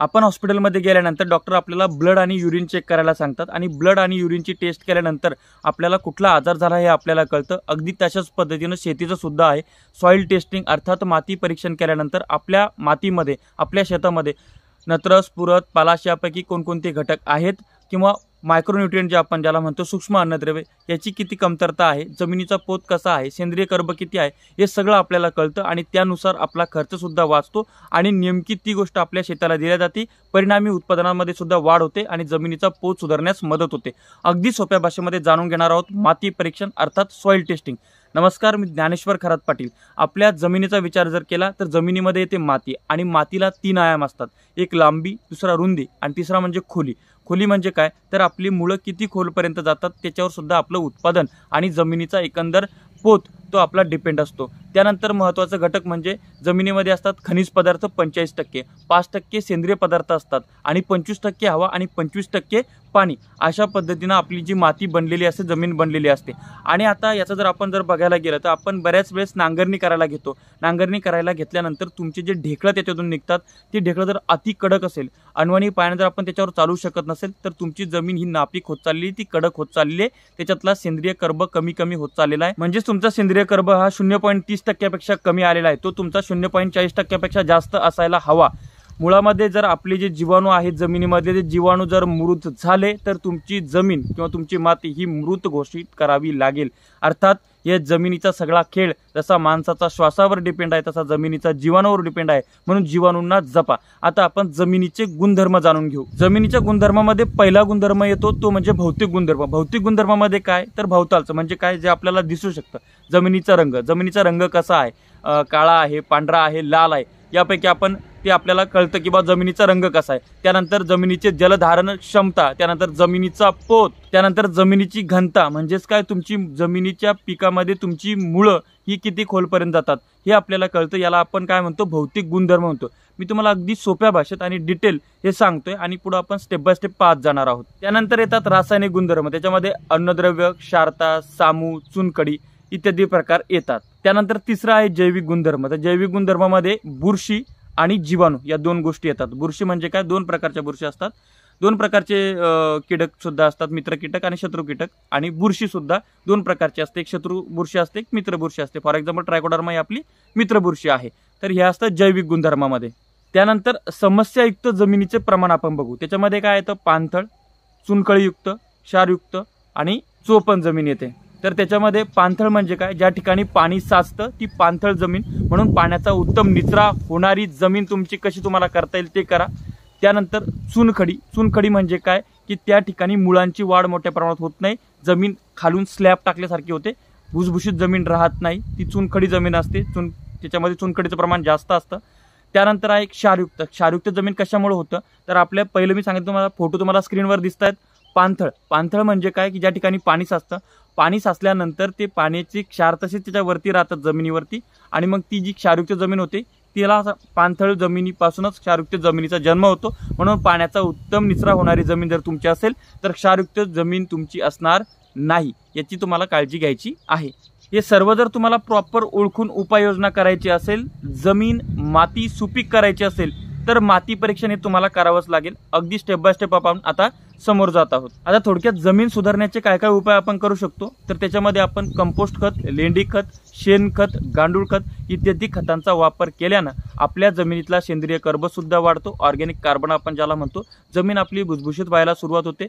आपण हॉस्पिटलमध्ये गेल्यानंतर डॉक्टर आपल्याला ब्लड आणि युरिन चेक करायला सांगतात आणि ब्लड आणि युरिनची टेस्ट केल्यानंतर आपल्याला कुठला आजार झाला हे आपल्याला कळतं अगदी तशाच पद्धतीनं शेतीचं सुद्धा आहे सॉईल टेस्टिंग अर्थात माती परीक्षण केल्यानंतर आपल्या मातीमध्ये आपल्या शेतामध्ये नत्र पुरत पालाश यापैकी कोणकोणते घटक आहेत किंवा मायक्रोन्युट्रियंट जे आपण ज्याला म्हणतो सूक्ष्म अन्नद्रव्य याची किती कमतरता आहे जमिनीचा पोत कसा आहे सेंद्रिय कर्ब किती आहे हे सगळं आपल्याला कळतं आणि त्यानुसार आपला खर्चसुद्धा वाचतो आणि नेमकी ती गोष्ट आपल्या शेताला दिल्या जाते परिणामी उत्पादनामध्ये सुद्धा वाढ होते आणि जमिनीचा पोत सुधारण्यास मदत होते अगदी सोप्या भाषेमध्ये जाणून घेणार आहोत माती परीक्षण अर्थात सॉईल टेस्टिंग नमस्कार मी ज्ञानेश्वर खरात पाटील आपल्या जमिनीचा विचार जर केला तर जमिनीमध्ये येते माती आणि मातीला तीन आयाम असतात एक लांबी दुसरा रुंदी आणि तिसरा म्हणजे खोली खोली म्हणजे काय तर आपली मुळं किती खोलपर्यंत जातात त्याच्यावर सुद्धा आपलं उत्पादन आणि जमिनीचा एकंदर पोत तो आपला डिपेंड असतो त्यानंतर महत्त्वाचा घटक म्हणजे जमिनीमध्ये असतात खनिज पदार्थ पंचेचाळीस टक्के पाच टक्के सेंद्रिय पदार्थ असतात आणि पंचवीस टक्के हवा आणि पंचवीस टक्के पाणी अशा पद्धतीनं आपली जी माती बनलेली असते जमीन बनलेली असते आणि आता याचा जर आपण जर बघायला गेलं तर आपण बऱ्याच वेळेस नांगरणी करायला घेतो नांगरणी करायला घेतल्यानंतर तुमचे जे ढेकळं त्याच्यातून निघतात ते ढेकळं जर अति कडक असेल अनवाणी पायाने जर आपण त्याच्यावर चालू शकत नसेल तर तुमची जमीन ही नापीक होत चाललेली ती कडक होत चाललेली आहे त्याच्यातला सेंद्रिय कर्ब कमी कमी होत चाललेला आहे म्हणजेच तुमचा सेंद्रिय कर्भ कर्ब हा शून्य पॉईंट तीस टक्क्यापेक्षा कमी आलेला आहे तो तुमचा शून्य पॉईंट चाळीस टक्क्यापेक्षा जास्त असायला हवा मुळामध्ये जर आपले जे जीवाणू आहेत जमिनीमध्ये ते जीवाणू जर मृत झाले तर तुमची जमीन किंवा तुमची माती ही मृत घोषित करावी लागेल अर्थात हे जमिनीचा सगळा खेळ जसा माणसाचा श्वासावर डिपेंड आहे तसा जमिनीचा जीवाणूवर डिपेंड आहे म्हणून जीवाणूंना जपा आता आपण जमिनीचे गुणधर्म जाणून घेऊ जमिनीच्या गुणधर्मामध्ये पहिला गुणधर्म येतो तो म्हणजे भौतिक गुणधर्म भौतिक गुणधर्मामध्ये काय तर भौतालचं म्हणजे काय जे आपल्याला दिसू शकतं जमिनीचा रंग जमिनीचा रंग कसा आहे काळा आहे पांढरा आहे लाल आहे यापैकी आपण ते आपल्याला कळतं की बा जमिनीचा रंग कसा आहे त्यानंतर जमिनीचे जलधारण क्षमता त्यानंतर जमिनीचा पोत त्यानंतर जमिनीची घनता म्हणजेच काय तुमची जमिनीच्या पिकामध्ये तुमची मुळं ही किती खोलपर्यंत जातात हे आपल्याला कळतं याला आपण काय म्हणतो भौतिक गुणधर्म म्हणतो मी तुम्हाला अगदी सोप्या भाषेत आणि डिटेल हे सांगतोय आणि पुढे आपण स्टेप बाय स्टेप पाहत जाणार आहोत त्यानंतर येतात रासायनिक गुणधर्म त्याच्यामध्ये अन्नद्रव्य क्षारता सामू चुनकडी इत्यादी प्रकार येतात त्यानंतर तिसरा आहे जैविक गुणधर्म तर जैविक गुणधर्मामध्ये बुरशी आणि जीवाणू या दोन गोष्टी येतात बुरशी म्हणजे काय दोन प्रकारच्या बुरशी असतात दोन प्रकारचे कीटक सुद्धा असतात मित्र कीटक आणि शत्रू कीटक आणि बुरशी सुद्धा दोन प्रकारची असते एक शत्रू बुरशी असते एक मित्र बुरशी असते फॉर एक्झाम्पल ट्रायकोडर्मा ही आपली मित्र बुरशी आहे तर हे असतं जैविक गुणधर्मामध्ये त्यानंतर समस्यायुक्त जमिनीचे प्रमाण आपण बघू त्याच्यामध्ये काय येतं पाणथळ चुनकळीयुक्त क्षारयुक्त आणि चोपण जमीन येते तर त्याच्यामध्ये पाणथळ म्हणजे काय ज्या ठिकाणी पाणी साचतं ती पाणथळ जमीन म्हणून पाण्याचा उत्तम निचरा होणारी जमीन तुमची कशी तुम्हाला करता येईल ते करा त्यानंतर चुनखडी चुनखडी म्हणजे काय की त्या ठिकाणी मुळांची वाढ मोठ्या प्रमाणात होत नाही जमीन खालून स्लॅब टाकल्यासारखी होते भुसभुशीत जमीन राहत नाही ती चुनखडी जमीन असते चुन त्याच्यामध्ये चुनखडीचं प्रमाण जास्त असतं त्यानंतर आहे क्षारयुक्त क्षारयुक्त जमीन कशामुळे होतं तर आपल्या पहिलं मी सांगितलं तुम्हाला फोटो तुम्हाला स्क्रीनवर दिसत आहेत पाणथळ पाणथळ म्हणजे काय की ज्या ठिकाणी पाणी साचतं पाणी साचल्यानंतर ते पाण्याचे क्षार तसेच त्याच्यावरती राहतात जमिनीवरती आणि मग ती जी क्षारयुक्त जमीन होते तिला पाणथळ जमिनीपासूनच क्षारयुक्त जमिनीचा जन्म होतो म्हणून पाण्याचा उत्तम निचरा होणारी जमीन जर तुमची असेल तर क्षारयुक्त जमीन तुमची असणार नाही याची तुम्हाला काळजी घ्यायची आहे हे सर्व जर तुम्हाला प्रॉपर ओळखून उपाययोजना करायची असेल जमीन माती सुपीक करायची असेल तर माती परीक्षण हे तुम्हाला करावंच लागेल अगदी स्टेप बाय स्टेप आपण आता समोर जात आहोत आता थोडक्यात जमीन सुधारण्याचे काय काय उपाय आपण करू शकतो तर त्याच्यामध्ये आपण कंपोस्ट खत लेंडी खत शेणखत गांडूळखत इत्यादी खतांचा वापर केल्यानं आपल्या जमिनीतला सेंद्रिय कर्बसुद्धा वाढतो ऑर्गॅनिक कार्बन आपण ज्याला म्हणतो जमीन आपली भुसभुशीत व्हायला सुरुवात होते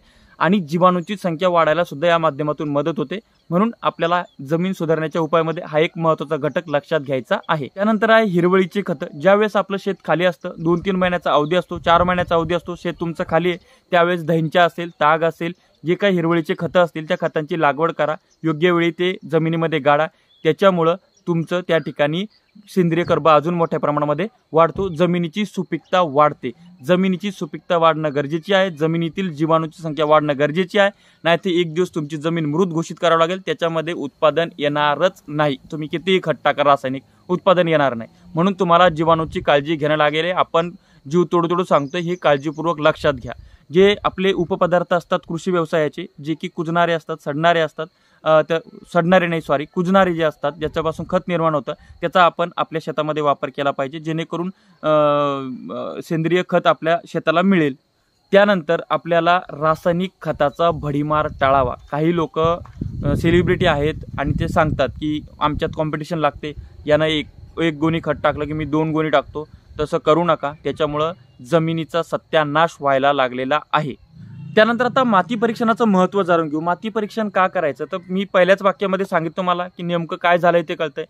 आणि जीवाणूची संख्या वाढायला सुद्धा या माध्यमातून मदत होते म्हणून आपल्याला जमीन सुधारण्याच्या उपायामध्ये हा एक महत्त्वाचा घटक लक्षात घ्यायचा आहे त्यानंतर आहे हिरवळीची खतं ज्यावेळेस आपलं शेत खाली असतं दोन तीन महिन्याचा अवधी असतो चार महिन्याचा अवधी असतो शेत तुमचं खाली आहे त्यावेळेस धैंचा असेल ताग असेल जे काही हिरवळीचे खतं असतील त्या खतांची लागवड करा योग्य वेळी ते जमिनीमध्ये गाडा त्याच्यामुळं तुमचं त्या ठिकाणी सेंद्रिय कर्ब अजून मोठ्या प्रमाणामध्ये वाढतो जमिनीची सुपीकता वाढते जमिनीची सुपीकता वाढणं गरजेची आहे जमिनीतील जीवाणूची संख्या वाढणं गरजेची आहे नाही ते एक दिवस तुमची जमीन मृत घोषित करावं लागेल त्याच्यामध्ये उत्पादन येणारच नाही तुम्ही कितीही खट्टा करा रासायनिक उत्पादन येणार नाही म्हणून तुम्हाला जीवाणूची काळजी घेणं लागेल आपण जीव तोडू तोडू सांगतो हे काळजीपूर्वक लक्षात घ्या जे आपले उपपदार्थ असतात कृषी व्यवसायाचे जे की कुजणारे असतात सडणारे असतात त्या सडणारे नाही सॉरी कुजणारे जे असतात ज्याच्यापासून खत निर्माण होतं त्याचा आपण आपल्या शेतामध्ये वापर केला पाहिजे जेणेकरून सेंद्रिय खत आपल्या शेताला मिळेल त्यानंतर आपल्याला रासायनिक खताचा भडीमार टाळावा काही लोक सेलिब्रिटी आहेत आणि ते सांगतात की आमच्यात कॉम्पिटिशन लागते यांना एक एक गोणी खत टाकलं की मी दोन गोणी टाकतो तसं करू नका त्याच्यामुळं जमिनीचा सत्यानाश व्हायला लागलेला आहे त्यानंतर आता माती परीक्षणाचं महत्त्व जाणून घेऊ माती परीक्षण का करायचं तर मी पहिल्याच वाक्यामध्ये सांगितलं मला की नेमकं काय झालंय ते कळतंय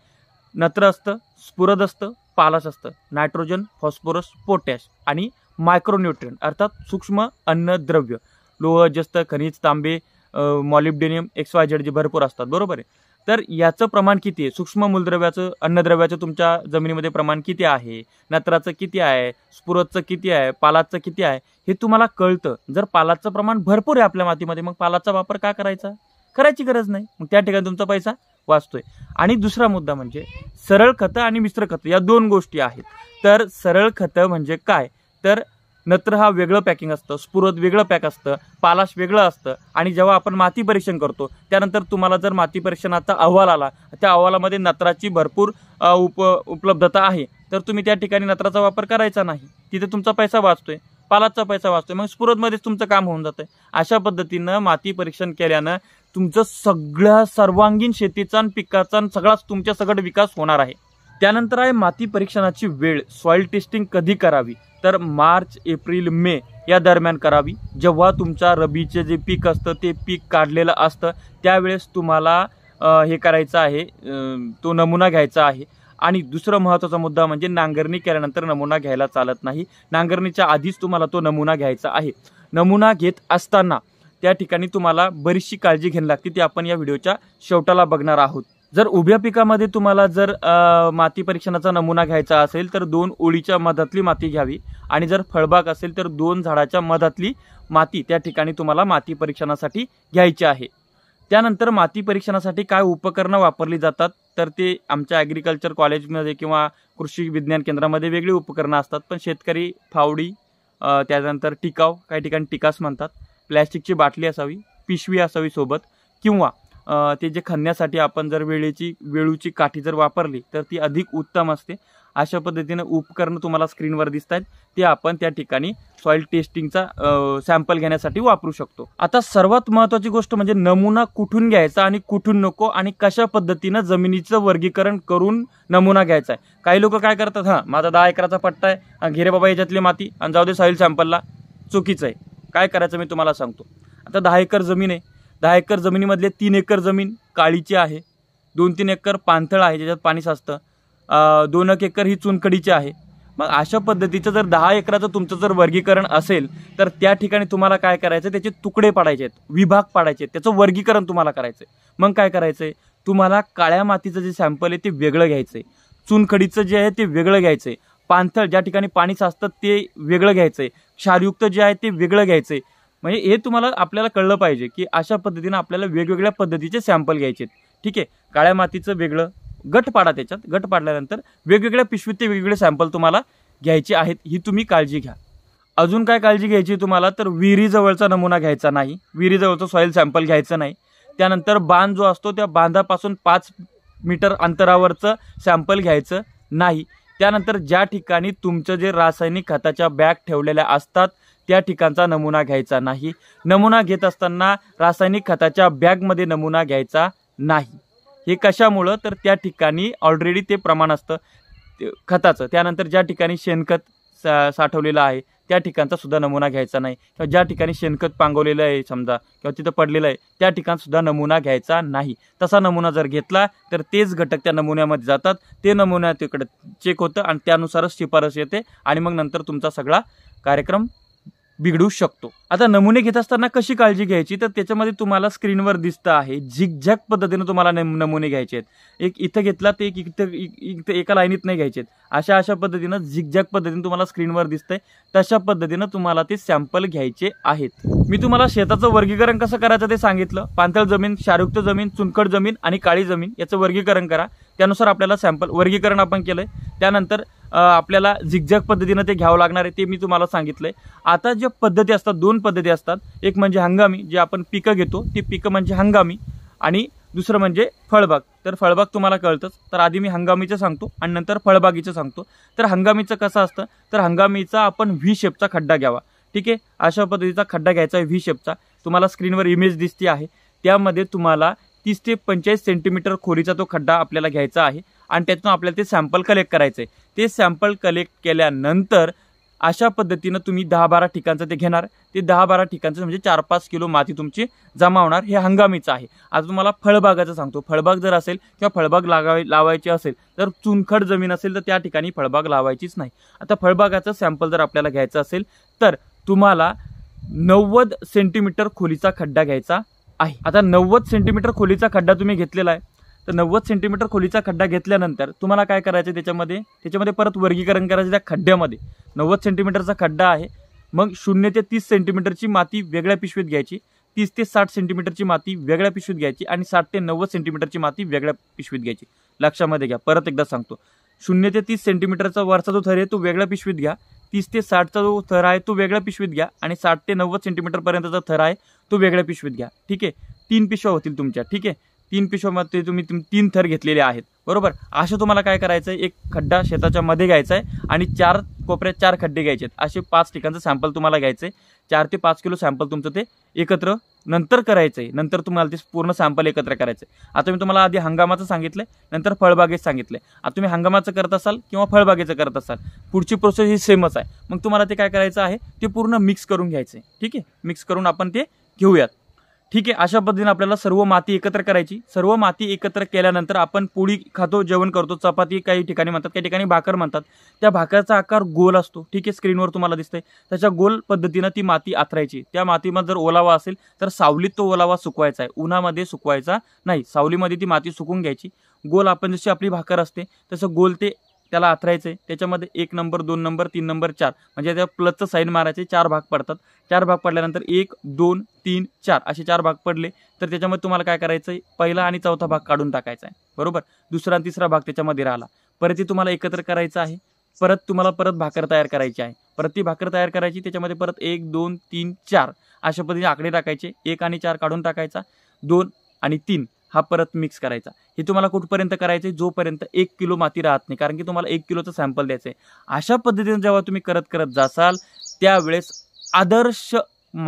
नत्र असतं स्फुरद असतं पालस असतं नायट्रोजन फॉस्फोरस पोटॅश आणि मायक्रोन्युट्रियन अर्थात सूक्ष्म अन्नद्रव्य लोह जस्त खनिज तांबे मॉलिब्डेनियम एक्स वाय झेड जे भरपूर असतात बरोबर आहे तर याचं प्रमाण किती आहे सूक्ष्म मूलद्रव्याचं अन्नद्रव्याचं तुमच्या जमिनीमध्ये प्रमाण किती आहे नत्राचं किती आहे स्फुरतचं किती आहे पालाचं किती आहे हे तुम्हाला कळतं जर पालाचं प्रमाण भरपूर आहे आपल्या मातीमध्ये मग पालाचा वापर का करायचा करायची गरज नाही मग त्या ठिकाणी तुमचा पैसा वाचतोय आणि दुसरा मुद्दा म्हणजे सरळ खतं आणि मिश्र खतं या दोन गोष्टी आहेत तर सरळ खतं म्हणजे काय तर नत्र हा वेगळं पॅकिंग असतं स्पुरत वेगळं पॅक असतं पालाश वेगळं असतं आणि जेव्हा आपण माती परीक्षण करतो त्यानंतर तुम्हाला जर माती परीक्षणाचा अहवाल आला त्या अहवालामध्ये नत्राची भरपूर उप उपलब्धता आहे तर तुम्ही त्या ठिकाणी नत्राचा वापर करायचा नाही तिथे तुमचा पैसा वाचतोय पालाचा पैसा वाचतोय मग स्पुरतमध्येच तुमचं काम होऊन जातं अशा पद्धतीनं माती परीक्षण केल्यानं तुमचं सगळ्या सर्वांगीण शेतीचा पिकाचा सगळाच तुमच्या सगळं विकास होणार आहे त्यानंतर आहे माती परीक्षणाची वेळ सॉइल टेस्टिंग कधी करावी तर मार्च एप्रिल मे या दरम्यान करावी जेव्हा तुमच्या रबीचे जे पीक असतं ते पीक काढलेलं असतं त्यावेळेस तुम्हाला हे करायचं आहे तो नमुना घ्यायचा आहे आणि दुसरं महत्त्वाचा मुद्दा म्हणजे नांगरणी केल्यानंतर नमुना घ्यायला चालत नाही नांगरणीच्या आधीच तुम्हाला तो नमुना घ्यायचा आहे नमुना घेत असताना त्या ठिकाणी तुम्हाला बरीचशी काळजी घ्यायला लागते ती आपण या व्हिडिओच्या शेवटाला बघणार आहोत जर उभ्या पिकामध्ये तुम्हाला जर माती परीक्षणाचा नमुना घ्यायचा असेल तर दोन ओळीच्या मधातली माती घ्यावी आणि जर फळबाग असेल तर दोन झाडाच्या मधातली माती त्या ठिकाणी तुम्हाला माती परीक्षणासाठी घ्यायची आहे त्यानंतर माती परीक्षणासाठी काय उपकरणं वापरली जातात तर ते आमच्या ॲग्रिकल्चर कॉलेजमध्ये किंवा कृषी विज्ञान केंद्रामध्ये वेगळी उपकरणं असतात पण शेतकरी फावडी त्यानंतर टिकाव काही ठिकाणी टिकास म्हणतात प्लॅस्टिकची बाटली असावी पिशवी असावी सोबत किंवा ते जे खणण्यासाठी आपण जर वेळेची वेळूची काठी जर वापरली तर ती अधिक उत्तम असते अशा पद्धतीनं उपकरणं तुम्हाला स्क्रीनवर दिसत आहेत ते आपण त्या ठिकाणी सॉईल टेस्टिंगचा सॅम्पल घेण्यासाठी वापरू शकतो आता सर्वात महत्त्वाची गोष्ट म्हणजे नमुना कुठून घ्यायचा आणि कुठून नको आणि कशा पद्धतीनं जमिनीचं वर्गीकरण करून नमुना घ्यायचा आहे काही लोक काय करतात हां माझा दहा एकराचा पट्टा आहे घेरे बाबा याच्यातली माती आणि जाऊ दे सॉईल सॅम्पलला चुकीचं आहे काय करायचं मी तुम्हाला सांगतो आता दहा एकर जमीन आहे दहा एकर जमिनीमधले तीन एकर जमीन काळीची आहे दोन तीन एकर पाणथळ आहे ज्याच्यात पाणी साचतं दोन एक एकर ही चुनखडीची आहे मग अशा पद्धतीचं जर दहा एकराचं तुमचं जर वर्गीकरण असेल तर त्या ठिकाणी तुम्हाला काय करायचं त्याचे तुकडे पाडायचे आहेत विभाग पाडायचे आहेत त्याचं वर्गीकरण तुम्हाला करायचं आहे मग काय करायचं आहे तुम्हाला काळ्या मातीचं जे सॅम्पल आहे ते वेगळं घ्यायचं आहे चुनखडीचं जे आहे ते वेगळं घ्यायचं आहे पाणथळ ज्या ठिकाणी पाणी साचतं ते वेगळं घ्यायचं आहे क्षारयुक्त जे आहे ते वेगळं घ्यायचं आहे म्हणजे हे तुम्हाला आपल्याला कळलं पाहिजे की अशा पद्धतीनं आपल्याला वेगवेगळ्या पद्धतीचे सॅम्पल घ्यायचे ठीक आहे काळ्या मातीचं वेगळं गट पाडा त्याच्यात गट पाडल्यानंतर वेगवेगळ्या पिशवीत वेगवेगळे सॅम्पल तुम्हाला घ्यायचे आहेत ही तुम्ही काळजी घ्या अजून काय काळजी घ्यायची तुम्हाला तर विहिरीजवळचा नमुना घ्यायचा नाही विहिरीजवळचं सॉईल सॅम्पल घ्यायचं नाही त्यानंतर बांध जो असतो त्या बांधापासून पाच मीटर अंतरावरचं सॅम्पल घ्यायचं नाही त्यानंतर ज्या ठिकाणी तुमचं जे रासायनिक खताच्या बॅग ठेवलेल्या असतात त्या ठिकाणचा नमुना घ्यायचा नाही नमुना घेत असताना रासायनिक खताच्या बॅगमध्ये नमुना घ्यायचा नाही हे कशामुळं तर त्या ठिकाणी ऑलरेडी ते प्रमाण असतं खताचं त्यानंतर ज्या ठिकाणी शेणखत साठवलेलं आहे त्या ठिकाणचा सुद्धा नमुना घ्यायचा नाही किंवा ज्या ठिकाणी शेणखत पांगवलेलं आहे समजा किंवा तिथं पडलेलं आहे त्या ठिकाणसुद्धा सुद्धा नमुना घ्यायचा नाही तसा नमुना जर घेतला तर तेच घटक त्या नमुन्यामध्ये जातात ते नमुना तिकडे चेक होतं आणि त्यानुसारच शिफारस येते आणि मग नंतर तुमचा सगळा कार्यक्रम बिघडू शकतो आता नमुने घेत असताना कशी काळजी घ्यायची तर त्याच्यामध्ये तुम्हाला स्क्रीनवर दिसतं आहे झिकझॅक पद्धतीने तुम्हाला नमुने घ्यायचे आहेत एक इथं घेतला ते एक इथं एका लाईनीत नाही घ्यायचे आहेत अशा अशा पद्धतीनं झिकझॅक पद्धतीने तुम्हाला स्क्रीनवर दिसतंय तशा पद्धतीनं तुम्हाला ते सॅम्पल घ्यायचे आहेत मी तुम्हाला शेताचं वर्गीकरण कसं करायचं ते सांगितलं पांथळ जमीन शारुक्त जमीन चुनखड जमीन आणि काळी जमीन याचं वर्गीकरण करा त्यानुसार आपल्याला सॅम्पल वर्गीकरण आपण केलं आहे त्यानंतर आपल्याला झिगझॅग पद्धतीनं ते घ्यावं लागणार आहे ते मी तुम्हाला सांगितलं आहे आता ज्या पद्धती असतात दोन पद्धती असतात एक म्हणजे हंगामी जे आपण पिकं घेतो ती पिकं म्हणजे हंगामी आणि दुसरं म्हणजे फळबाग तर फळबाग तुम्हाला कळतंच तर आधी मी हंगामीचं सांगतो आणि नंतर फळबागीचं सांगतो तर हंगामीचं कसं असतं तर हंगामीचा आपण व्ही शेपचा खड्डा घ्यावा ठीक आहे अशा पद्धतीचा खड्डा घ्यायचा आहे व्ही शेपचा तुम्हाला स्क्रीनवर इमेज दिसती आहे त्यामध्ये तुम्हाला तीस ते पंचेचाळीस सेंटीमीटर खोरीचा तो खड्डा आपल्याला घ्यायचा आहे आणि त्यातून आपल्याला ते सॅम्पल कलेक्ट करायचं आहे ते सॅम्पल कलेक्ट केल्यानंतर अशा पद्धतीनं तुम्ही दहा बारा ठिकाणचं ते घेणार ते दहा बारा ठिकाणचं म्हणजे चार पाच किलो माती तुमची जमा होणार हे हंगामीचं आहे आता तुम्हाला फळबागाचं सांगतो फळबाग जर असेल किंवा फळबाग लागावे लावायची असेल तर चुनखड जमीन असेल तर त्या ठिकाणी फळबाग लावायचीच नाही आता फळबागाचं सॅम्पल जर आपल्याला घ्यायचं असेल तर तुम्हाला नव्वद सेंटीमीटर खोलीचा खड्डा घ्यायचा आहे आता नव्वद सेंटीमीटर खोलीचा खड्डा तुम्ही घेतलेला आहे तर नव्वद सेंटीमीटर खोलीचा खड्डा घेतल्यानंतर तुम्हाला काय करायचं त्याच्यामध्ये त्याच्यामध्ये परत वर्गीकरण करायचं त्या खड्ड्यामध्ये नव्वद सेंटीमीटरचा खड्डा आहे मग शून्य ते तीस सेंटीमीटरची माती वेगळ्या पिशवीत घ्यायची तीस ते साठ सेंटीमीटरची माती वेगळ्या पिशवीत घ्यायची आणि साठ ते नव्वद सेंटीमीटरची माती वेगळ्या पिशवीत घ्यायची लक्षामध्ये घ्या परत एकदा सांगतो शून्य ते तीस सेंटीमीटरचा वरचा जो थर आहे तो वेगळ्या पिशवीत घ्या तीस ते साठचा जो थर आहे तो वेगळ्या पिशवीत घ्या आणि साठ ते नव्वद सेंटीमीटरपर्यंतचा थर आहे तो वेगळ्या पिशवीत घ्या ठीक आहे तीन पिशव्या होतील तुमच्या ठीक आहे तीन पिशव्यामध्ये तुम्ही तीन थर घेतलेले आहेत बरोबर असं तुम्हाला काय करायचं आहे एक खड्डा शेताच्या मध्ये घ्यायचा आहे आणि चार कोपऱ्यात चार खड्डे घ्यायचे आहेत असे पाच ठिकाणचं सॅम्पल तुम्हाला घ्यायचं आहे चार ते पाच किलो सॅम्पल तुमचं ते एकत्र नंतर करायचं आहे नंतर तुम्हाला ते पूर्ण सॅम्पल एकत्र करायचं आहे आता मी तुम्हाला आधी हंगामाचं सांगितलं नंतर फळबागेचं सांगितलं आता तुम्ही हंगामाचं करत असाल किंवा फळबागेचं करत असाल पुढची प्रोसेस ही सेमच आहे मग तुम्हाला ते काय करायचं आहे ते पूर्ण मिक्स करून घ्यायचं आहे ठीक आहे मिक्स करून आपण ते घेऊयात ठीक आहे अशा पद्धतीने आपल्याला सर्व माती एकत्र करायची सर्व माती एकत्र केल्यानंतर आपण पोळी खातो जेवण करतो चपाती काही ठिकाणी म्हणतात काही ठिकाणी भाकर म्हणतात त्या भाकरचा आकार गोल असतो ठीक आहे स्क्रीनवर तुम्हाला दिसतंय त्याच्या गोल पद्धतीनं ती माती आथरायची त्या मातीमध्ये जर ओलावा असेल तर सावलीत तो ओलावा सुकवायचा आहे उन्हामध्ये सुकवायचा नाही सावलीमध्ये ती माती सुकून घ्यायची गोल आपण जशी आपली भाकर असते तसं गोल ते त्याला आथरायचं आहे त्याच्यामध्ये एक नंबर दोन नंबर तीन नंबर चार म्हणजे त्या प्लसचं साईन मारायचे चार भाग पडतात चार भाग पडल्यानंतर एक दोन तीन चार असे चार भाग पडले तर त्याच्यामध्ये तुम्हाला काय करायचं आहे पहिला आणि चौथा भाग काढून टाकायचा आहे बरोबर दुसरा आणि तिसरा भाग त्याच्यामध्ये राहिला परत ते तुम्हाला एकत्र करायचं आहे परत तुम्हाला परत भाकर तयार करायची आहे परत ती भाकर तयार करायची त्याच्यामध्ये परत एक दोन तीन चार अशा पद्धतीने आकडे टाकायचे एक आणि चार काढून टाकायचा दोन आणि तीन हा परत मिक्स करायचा हे तुम्हाला कुठपर्यंत करायचं आहे जोपर्यंत एक किलो माती राहत नाही कारण की तुम्हाला एक किलोचं सॅम्पल द्यायचं आहे अशा पद्धतीने जेव्हा तुम्ही करत करत जासाल त्यावेळेस आदर्श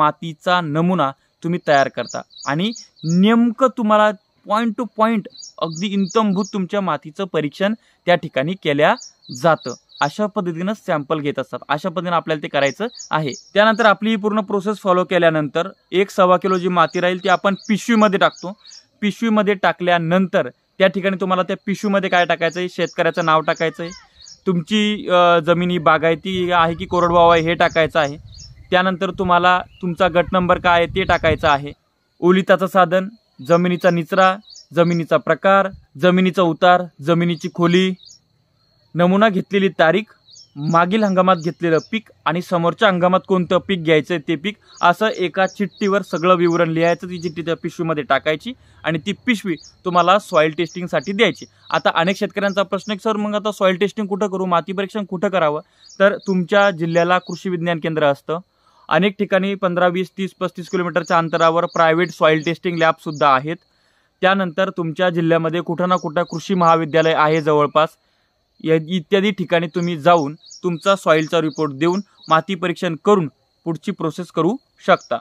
मातीचा नमुना तुम्ही तयार करता आणि नेमकं तुम्हाला पॉईंट टू पॉईंट अगदी इंतमभूत तुमच्या मातीचं परीक्षण त्या ठिकाणी केल्या जातं अशा पद्धतीनं सॅम्पल घेत असतात अशा पद्धतीनं आपल्याला ते करायचं आहे त्यानंतर आपली ही पूर्ण प्रोसेस फॉलो केल्यानंतर एक सव्वा किलो जी माती राहील ती आपण पिशवीमध्ये टाकतो पिशवीमध्ये टाकल्यानंतर त्या ठिकाणी तुम्हाला त्या पिशवीमध्ये काय टाकायचं आहे शेतकऱ्याचं नाव टाकायचं आहे तुमची जमिनी बागायती आहे की कोरडवाव आहे हे टाकायचं आहे त्यानंतर तुम्हाला तुमचा गट नंबर काय आहे ते टाकायचं आहे ओलिताचं साधन जमिनीचा निचरा जमिनीचा प्रकार जमिनीचा उतार जमिनीची खोली नमुना घेतलेली तारीख मागील हंगामात घेतलेलं पीक आणि समोरच्या हंगामात कोणतं पीक घ्यायचं ते पीक असं एका चिठ्ठीवर सगळं विवरण लिहायचं ती चिठ्ठी त्या पिशवीमध्ये टाकायची आणि ती पिशवी तुम्हाला सॉईल टेस्टिंगसाठी द्यायची आता अनेक शेतकऱ्यांचा प्रश्न सर मग आता सॉईल टेस्टिंग कुठं करू माती परीक्षण कुठं करावं तर तुमच्या जिल्ह्याला कृषी विज्ञान केंद्र असतं अनेक ठिकाणी पंधरा वीस तीस पस्तीस किलोमीटरच्या अंतरावर प्रायव्हेट सॉईल टेस्टिंग लॅबसुद्धा आहेत त्यानंतर तुमच्या जिल्ह्यामध्ये कुठं ना कुठं कृषी महाविद्यालय आहे जवळपास या इत्यादी ठिकाणी तुम्ही जाऊन तुमचा सॉईलचा रिपोर्ट देऊन माती परीक्षण करून पुढची प्रोसेस करू शकता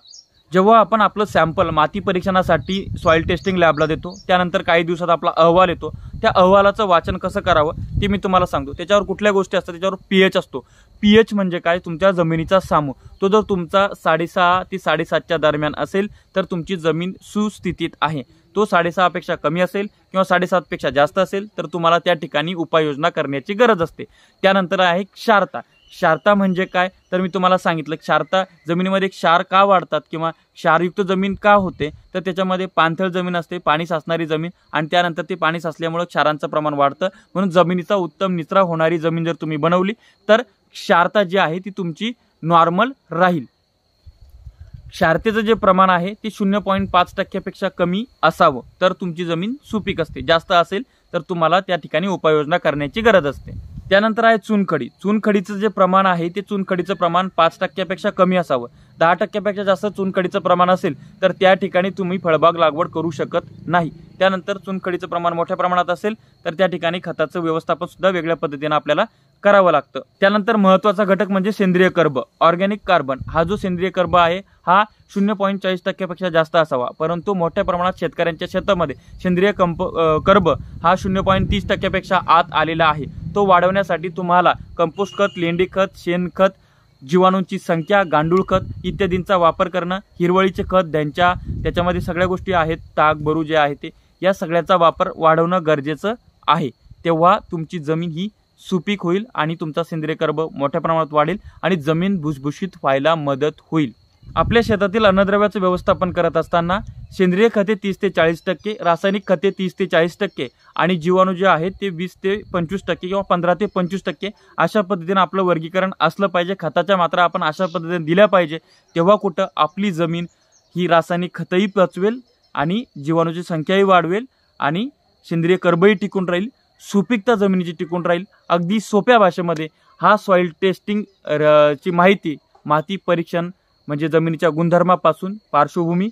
जेव्हा आपण आपलं सॅम्पल माती परीक्षणासाठी सॉईल टेस्टिंग लॅबला देतो त्यानंतर काही दिवसात आपला अहवाल येतो त्या अहवालाचं वाचन कसं करावं ते मी तुम्हाला सांगतो त्याच्यावर कुठल्या गोष्टी असतात त्याच्यावर पी एच असतो पी एच म्हणजे काय तुमच्या जमिनीचा सामू तो जर तुमचा साडेसहा ते साडेसातच्या दरम्यान असेल तर तुमची जमीन सुस्थितीत आहे तो साडेसहापेक्षा कमी असेल किंवा साडेसातपेक्षा जास्त असेल तर तुम्हाला त्या ठिकाणी उपाययोजना करण्याची गरज असते त्यानंतर आहे क्षारता क्षारता म्हणजे काय तर मी तुम्हाला सांगितलं क्षारता जमिनीमध्ये क्षार का वाढतात किंवा क्षारयुक्त जमीन का होते तर त्याच्यामध्ये पाणथळ जमीन असते पाणी साचणारी जमीन आणि त्यानंतर ते पाणी साचल्यामुळे क्षारांचं प्रमाण वाढतं म्हणून जमिनीचा उत्तम निचरा होणारी जमीन जर तुम्ही बनवली तर क्षारता जी आहे ती तुमची नॉर्मल राहील क्षारतेचं जे प्रमाण आहे ते शून्य पॉईंट पाच टक्क्यापेक्षा कमी असावं तर तुमची जमीन सुपीक असते जास्त असेल तर तुम्हाला त्या ठिकाणी उपाययोजना करण्याची गरज असते त्यानंतर आहे चुनखडी चुनखडीचं जे प्रमाण आहे ते चुनखडीचं प्रमाण पाच टक्क्यापेक्षा कमी असावं दहा टक्क्यापेक्षा जास्त चुनखडीचं प्रमाण असेल तर त्या ठिकाणी तुम्ही फळबाग लागवड करू शकत नाही त्यानंतर चुनखडीचं प्रमाण मोठ्या प्रमाणात असेल तर त्या ठिकाणी खताचं व्यवस्थापन सुद्धा वेगळ्या पद्धतीनं आपल्याला करावं लागतं त्यानंतर महत्त्वाचा घटक म्हणजे सेंद्रिय कर्ब ऑर्गॅनिक कार्बन हा जो सेंद्रिय कर्ब आहे हा शून्य पॉईंट चाळीस टक्क्यापेक्षा जास्त असावा परंतु मोठ्या प्रमाणात शेतकऱ्यांच्या शेतामध्ये सेंद्रिय कंप कर्ब हा शून्य पॉईंट तीस टक्क्यापेक्षा आत आलेला आहे तो वाढवण्यासाठी तुम्हाला कंपोस्ट खत लेंडी खत शेणखत जीवाणूंची संख्या गांडूळ खत इत्यादींचा वापर करणं हिरवळीचे खत त्यांच्या त्याच्यामध्ये सगळ्या गोष्टी आहेत ताग बरू जे आहे ते या सगळ्याचा वापर वाढवणं गरजेचं आहे तेव्हा तुमची जमीन ही सुपीक होईल आणि तुमचा सेंद्रिय कर्ब मोठ्या प्रमाणात वाढेल आणि जमीन भुसभुशीत व्हायला मदत होईल आपल्या शेतातील अन्नद्रव्याचं व्यवस्थापन करत असताना सेंद्रिय खते तीस ते चाळीस टक्के रासायनिक खते तीस ते चाळीस टक्के आणि जीवाणू जे आहेत ते वीस ते पंचवीस टक्के किंवा पंधरा ते पंचवीस टक्के अशा पद्धतीनं आपलं वर्गीकरण असलं पाहिजे खताच्या मात्रा आपण अशा पद्धतीने दिल्या पाहिजे तेव्हा कुठं आपली जमीन ही रासायनिक खतंही पचवेल आणि जीवाणूची संख्याही वाढवेल आणि सेंद्रिय कर्बही टिकून राहील सुपीकता जमिनीची टिकून राहील अगदी सोप्या भाषेमध्ये हा सॉईल टेस्टिंग ची माहिती माती परीक्षण म्हणजे जमिनीच्या गुणधर्मापासून पार्श्वभूमी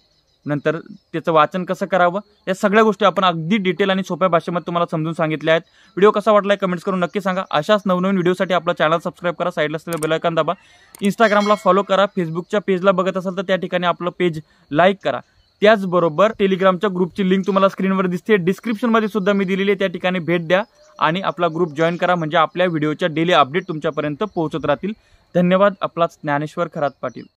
नंतर त्याचं वाचन कसं करावं या सगळ्या गोष्टी आपण अगदी डिटेल आणि सोप्या भाषेमध्ये तुम्हाला समजून सांगितल्या आहेत व्हिडिओ कसा वाटला आहे कमेंट्स करून नक्की सांगा अशाच नवनवीन व्हिडिओसाठी आपला चॅनल सबस्क्राईब करा साईडला असलेलं बेलायकॉन दाबा इंस्टाग्रामला फॉलो करा फेसबुकच्या पेजला बघत असाल तर त्या ठिकाणी आपलं पेज लाईक करा त्याचबरोबर टेलिग्रामच्या ग्रुपची लिंक तुम्हाला स्क्रीनवर दिसते डिस्क्रिप्शनमध्ये सुद्धा मी दिलेली आहे त्या ठिकाणी भेट द्या आणि आपला ग्रुप जॉईन करा म्हणजे आपल्या व्हिडिओच्या डेली अपडेट तुमच्यापर्यंत पोहोचत राहतील धन्यवाद आपलाच ज्ञानेश्वर खरात पाटील